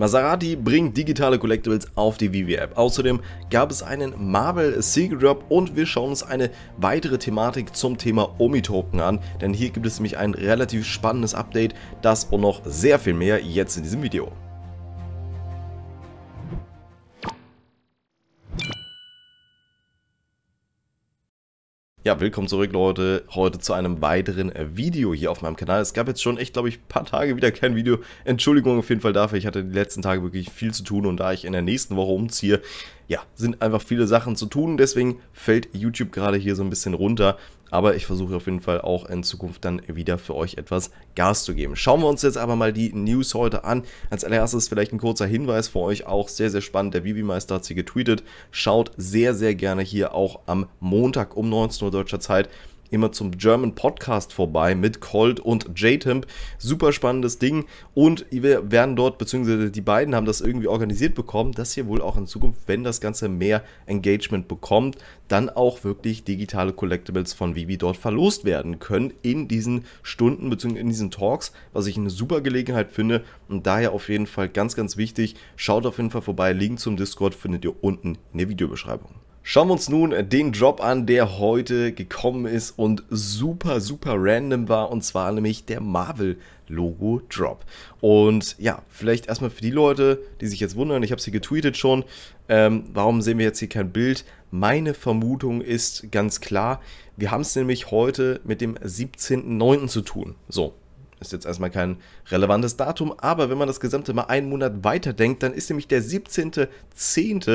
Maserati bringt digitale Collectibles auf die Vivi App. Außerdem gab es einen Marvel Secret Drop und wir schauen uns eine weitere Thematik zum Thema Omi-Token an, denn hier gibt es nämlich ein relativ spannendes Update, das und noch sehr viel mehr jetzt in diesem Video. Ja, willkommen zurück Leute, heute zu einem weiteren äh, Video hier auf meinem Kanal. Es gab jetzt schon echt, glaube ich, ein paar Tage wieder kein Video. Entschuldigung auf jeden Fall dafür, ich hatte die letzten Tage wirklich viel zu tun und da ich in der nächsten Woche umziehe, ja, sind einfach viele Sachen zu tun. Deswegen fällt YouTube gerade hier so ein bisschen runter. Aber ich versuche auf jeden Fall auch in Zukunft dann wieder für euch etwas Gas zu geben. Schauen wir uns jetzt aber mal die News heute an. Als allererstes vielleicht ein kurzer Hinweis für euch, auch sehr, sehr spannend. Der Bibi-Meister hat sie getweetet. Schaut sehr, sehr gerne hier auch am Montag um 19 Uhr deutscher Zeit immer zum German Podcast vorbei mit Colt und J-Temp. Super spannendes Ding und wir werden dort, beziehungsweise die beiden haben das irgendwie organisiert bekommen, dass hier wohl auch in Zukunft, wenn das Ganze mehr Engagement bekommt, dann auch wirklich digitale Collectibles von Vivi dort verlost werden können in diesen Stunden bzw. in diesen Talks, was ich eine super Gelegenheit finde und daher auf jeden Fall ganz, ganz wichtig. Schaut auf jeden Fall vorbei. Link zum Discord findet ihr unten in der Videobeschreibung. Schauen wir uns nun den Drop an, der heute gekommen ist und super, super random war. Und zwar nämlich der Marvel Logo Drop. Und ja, vielleicht erstmal für die Leute, die sich jetzt wundern, ich habe sie getweetet schon, ähm, warum sehen wir jetzt hier kein Bild? Meine Vermutung ist ganz klar, wir haben es nämlich heute mit dem 17.09. zu tun. So, ist jetzt erstmal kein relevantes Datum, aber wenn man das Gesamte mal einen Monat weiterdenkt, dann ist nämlich der 17.10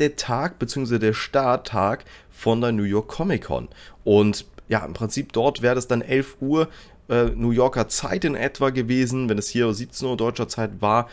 der Tag bzw. der Starttag von der New York Comic Con. Und ja, im Prinzip dort wäre es dann 11 Uhr äh, New Yorker Zeit in etwa gewesen, wenn es hier 17 Uhr deutscher Zeit war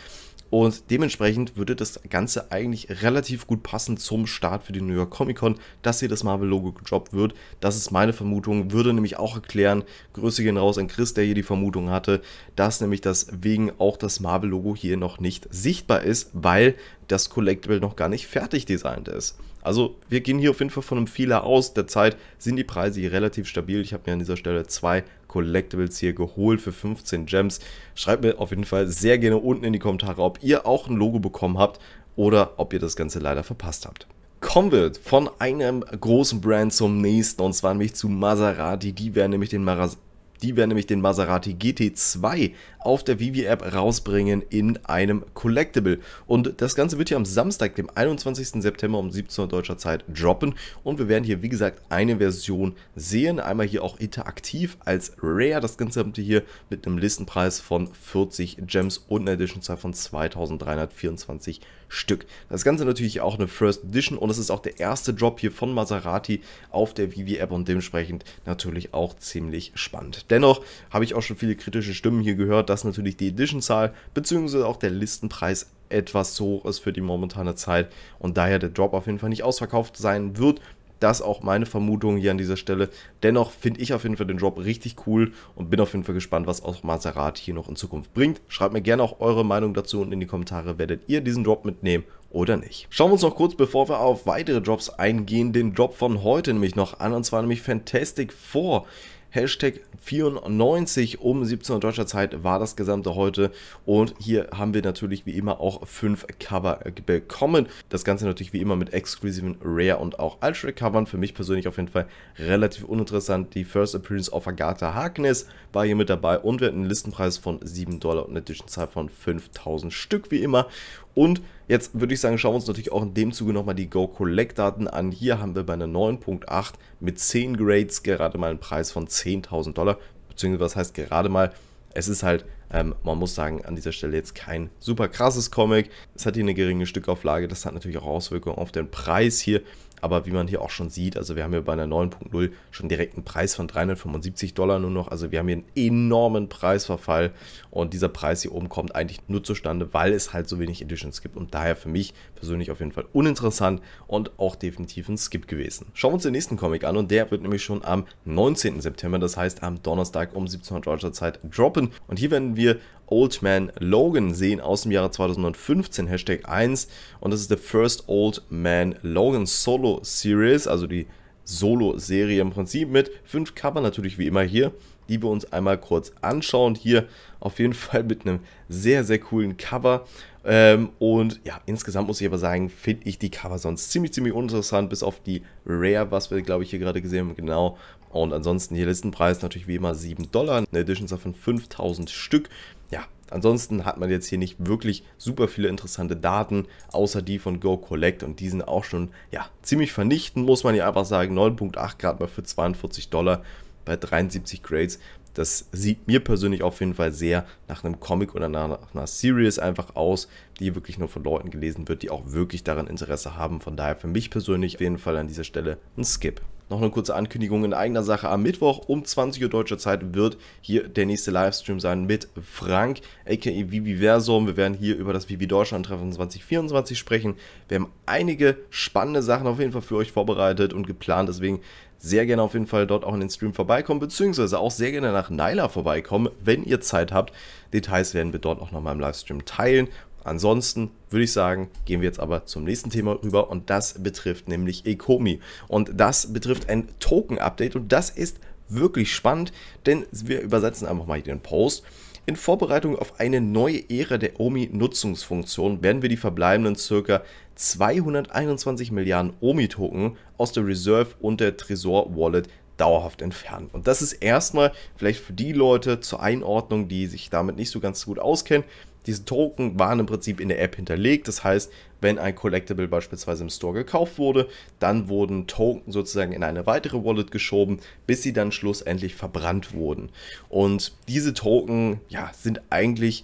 und dementsprechend würde das Ganze eigentlich relativ gut passen zum Start für die New York Comic Con, dass hier das Marvel-Logo gedroppt wird. Das ist meine Vermutung, würde nämlich auch erklären, Grüße gehen raus an Chris, der hier die Vermutung hatte, dass nämlich deswegen auch das Marvel-Logo hier noch nicht sichtbar ist, weil das Collectible noch gar nicht fertig designt ist. Also wir gehen hier auf jeden Fall von einem Fehler aus. Derzeit sind die Preise hier relativ stabil. Ich habe mir an dieser Stelle zwei Collectibles hier geholt für 15 Gems. Schreibt mir auf jeden Fall sehr gerne unten in die Kommentare, ob ihr auch ein Logo bekommen habt oder ob ihr das Ganze leider verpasst habt. Kommen wir von einem großen Brand zum nächsten und zwar nämlich zu Maserati. Die werden nämlich den Maserati die werden nämlich den Maserati GT2 auf der Vivi-App rausbringen in einem Collectible. Und das Ganze wird hier am Samstag, dem 21. September um 17 Uhr deutscher Zeit droppen. Und wir werden hier, wie gesagt, eine Version sehen. Einmal hier auch interaktiv als Rare. Das Ganze habt ihr hier mit einem Listenpreis von 40 Gems und einer Editionzahl von 2324 Stück. Das Ganze natürlich auch eine First Edition und es ist auch der erste Drop hier von Maserati auf der Vivi-App und dementsprechend natürlich auch ziemlich spannend. Dennoch habe ich auch schon viele kritische Stimmen hier gehört, dass natürlich die Edition-Zahl bzw. auch der Listenpreis etwas zu hoch ist für die momentane Zeit und daher der Drop auf jeden Fall nicht ausverkauft sein wird. Das auch meine Vermutung hier an dieser Stelle. Dennoch finde ich auf jeden Fall den Drop richtig cool und bin auf jeden Fall gespannt, was auch Maserati hier noch in Zukunft bringt. Schreibt mir gerne auch eure Meinung dazu und in die Kommentare, werdet ihr diesen Drop mitnehmen oder nicht. Schauen wir uns noch kurz, bevor wir auf weitere Drops eingehen, den Drop von heute nämlich noch an, und zwar nämlich Fantastic Four. Hashtag 94 um 17 Uhr deutscher Zeit war das gesamte heute. Und hier haben wir natürlich wie immer auch fünf Cover äh, bekommen. Das Ganze natürlich wie immer mit exklusiven Rare und auch Ultra Covern. Für mich persönlich auf jeden Fall relativ uninteressant. Die First Appearance of Agatha Harkness war hier mit dabei und wir hatten einen Listenpreis von 7 Dollar und eine Zwischenzahl von 5000 Stück wie immer. Und jetzt würde ich sagen, schauen wir uns natürlich auch in dem Zuge nochmal die Go-Collect-Daten an. Hier haben wir bei einer 9.8 mit 10 Grades gerade mal einen Preis von 10.000 Dollar. Beziehungsweise, was heißt gerade mal, es ist halt, ähm, man muss sagen, an dieser Stelle jetzt kein super krasses Comic. Es hat hier eine geringe Stückauflage, das hat natürlich auch Auswirkungen auf den Preis hier aber wie man hier auch schon sieht, also wir haben hier bei einer 9.0 schon direkt einen Preis von 375 Dollar nur noch. Also wir haben hier einen enormen Preisverfall und dieser Preis hier oben kommt eigentlich nur zustande, weil es halt so wenig Editions gibt und daher für mich persönlich auf jeden Fall uninteressant und auch definitiv ein Skip gewesen. Schauen wir uns den nächsten Comic an und der wird nämlich schon am 19. September, das heißt am Donnerstag um 17 Uhr deutscher Zeit droppen. Und hier werden wir Old Man Logan sehen aus dem Jahre 2015, Hashtag 1. Und das ist der First Old Man Logan Solo Series, also die Solo-Serie im Prinzip mit fünf Cover natürlich wie immer hier, die wir uns einmal kurz anschauen. Hier auf jeden Fall mit einem sehr, sehr coolen Cover ähm, und ja, insgesamt muss ich aber sagen, finde ich die Cover sonst ziemlich, ziemlich uninteressant, bis auf die Rare, was wir, glaube ich, hier gerade gesehen haben, genau. Und ansonsten hier Listenpreis natürlich wie immer 7 Dollar, eine Edition von 5000 Stück. Ja, Ansonsten hat man jetzt hier nicht wirklich super viele interessante Daten, außer die von Go Collect und die sind auch schon ja, ziemlich vernichtend, muss man hier einfach sagen. 9.8 Grad mal für 42 Dollar bei 73 Grades. Das sieht mir persönlich auf jeden Fall sehr nach einem Comic oder nach einer Series einfach aus, die wirklich nur von Leuten gelesen wird, die auch wirklich daran Interesse haben. Von daher für mich persönlich auf jeden Fall an dieser Stelle ein Skip. Noch eine kurze Ankündigung in eigener Sache. Am Mittwoch um 20 Uhr deutscher Zeit wird hier der nächste Livestream sein mit Frank, aka Viviversum. Wir werden hier über das Vivi Deutschland Treffen 2024 sprechen. Wir haben einige spannende Sachen auf jeden Fall für euch vorbereitet und geplant. Deswegen sehr gerne auf jeden Fall dort auch in den Stream vorbeikommen, beziehungsweise auch sehr gerne nach Nyla vorbeikommen, wenn ihr Zeit habt. Details werden wir dort auch nochmal im Livestream teilen. Ansonsten würde ich sagen, gehen wir jetzt aber zum nächsten Thema rüber und das betrifft nämlich Ekomi. Und das betrifft ein Token-Update und das ist wirklich spannend, denn wir übersetzen einfach mal hier den Post. In Vorbereitung auf eine neue Ära der OMI-Nutzungsfunktion werden wir die verbleibenden ca. 221 Milliarden OMI-Token aus der Reserve und der Tresor-Wallet dauerhaft entfernen. Und das ist erstmal vielleicht für die Leute zur Einordnung, die sich damit nicht so ganz gut auskennen, diese Token waren im Prinzip in der App hinterlegt. Das heißt, wenn ein Collectible beispielsweise im Store gekauft wurde, dann wurden Token sozusagen in eine weitere Wallet geschoben, bis sie dann schlussendlich verbrannt wurden. Und diese Token ja, sind eigentlich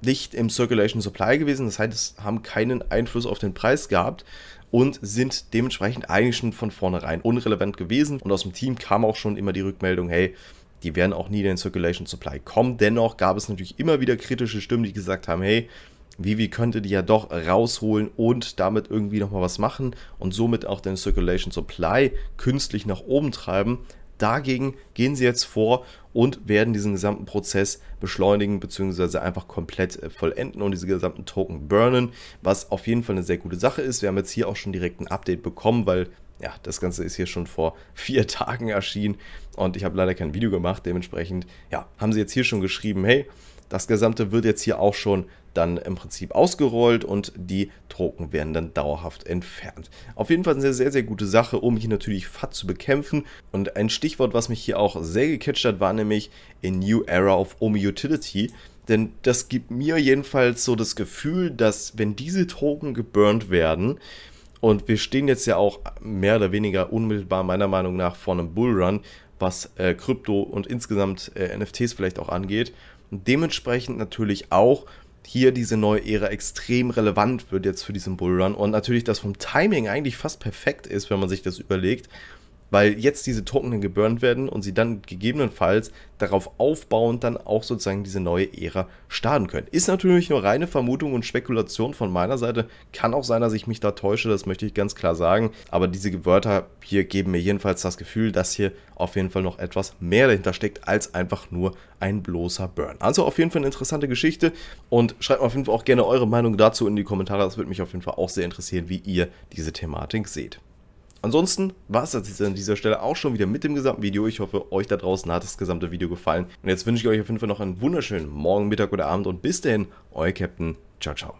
nicht im Circulation Supply gewesen. Das heißt, es haben keinen Einfluss auf den Preis gehabt und sind dementsprechend eigentlich schon von vornherein unrelevant gewesen. Und aus dem Team kam auch schon immer die Rückmeldung, hey, die werden auch nie in den Circulation Supply kommen. Dennoch gab es natürlich immer wieder kritische Stimmen, die gesagt haben, hey, Vivi könnte die ja doch rausholen und damit irgendwie nochmal was machen und somit auch den Circulation Supply künstlich nach oben treiben. Dagegen gehen sie jetzt vor und werden diesen gesamten Prozess beschleunigen bzw. einfach komplett äh, vollenden und diese gesamten Token burnen, was auf jeden Fall eine sehr gute Sache ist. Wir haben jetzt hier auch schon direkt ein Update bekommen, weil ja, das Ganze ist hier schon vor vier Tagen erschienen und ich habe leider kein Video gemacht. Dementsprechend, ja, haben sie jetzt hier schon geschrieben, hey, das Gesamte wird jetzt hier auch schon dann im Prinzip ausgerollt und die Trocken werden dann dauerhaft entfernt. Auf jeden Fall eine sehr, sehr, sehr gute Sache, um hier natürlich FAT zu bekämpfen. Und ein Stichwort, was mich hier auch sehr gecatcht hat, war nämlich in New Era of Omi Utility. Denn das gibt mir jedenfalls so das Gefühl, dass wenn diese Token geburnt werden, und wir stehen jetzt ja auch mehr oder weniger unmittelbar meiner Meinung nach vor einem Bullrun, was äh, Krypto und insgesamt äh, NFTs vielleicht auch angeht. Und dementsprechend natürlich auch hier diese neue Ära extrem relevant wird jetzt für diesen Bullrun und natürlich dass vom Timing eigentlich fast perfekt ist, wenn man sich das überlegt, weil jetzt diese Token geburnt werden und sie dann gegebenenfalls darauf aufbauend dann auch sozusagen diese neue Ära starten können. Ist natürlich nur reine Vermutung und Spekulation von meiner Seite. Kann auch sein, dass ich mich da täusche, das möchte ich ganz klar sagen. Aber diese Wörter hier geben mir jedenfalls das Gefühl, dass hier auf jeden Fall noch etwas mehr dahinter steckt, als einfach nur ein bloßer Burn. Also auf jeden Fall eine interessante Geschichte und schreibt mir auf jeden Fall auch gerne eure Meinung dazu in die Kommentare. Das würde mich auf jeden Fall auch sehr interessieren, wie ihr diese Thematik seht. Ansonsten war es das jetzt an dieser Stelle auch schon wieder mit dem gesamten Video. Ich hoffe, euch da draußen hat das gesamte Video gefallen. Und jetzt wünsche ich euch auf jeden Fall noch einen wunderschönen Morgen, Mittag oder Abend und bis dahin, euer Captain. Ciao, ciao.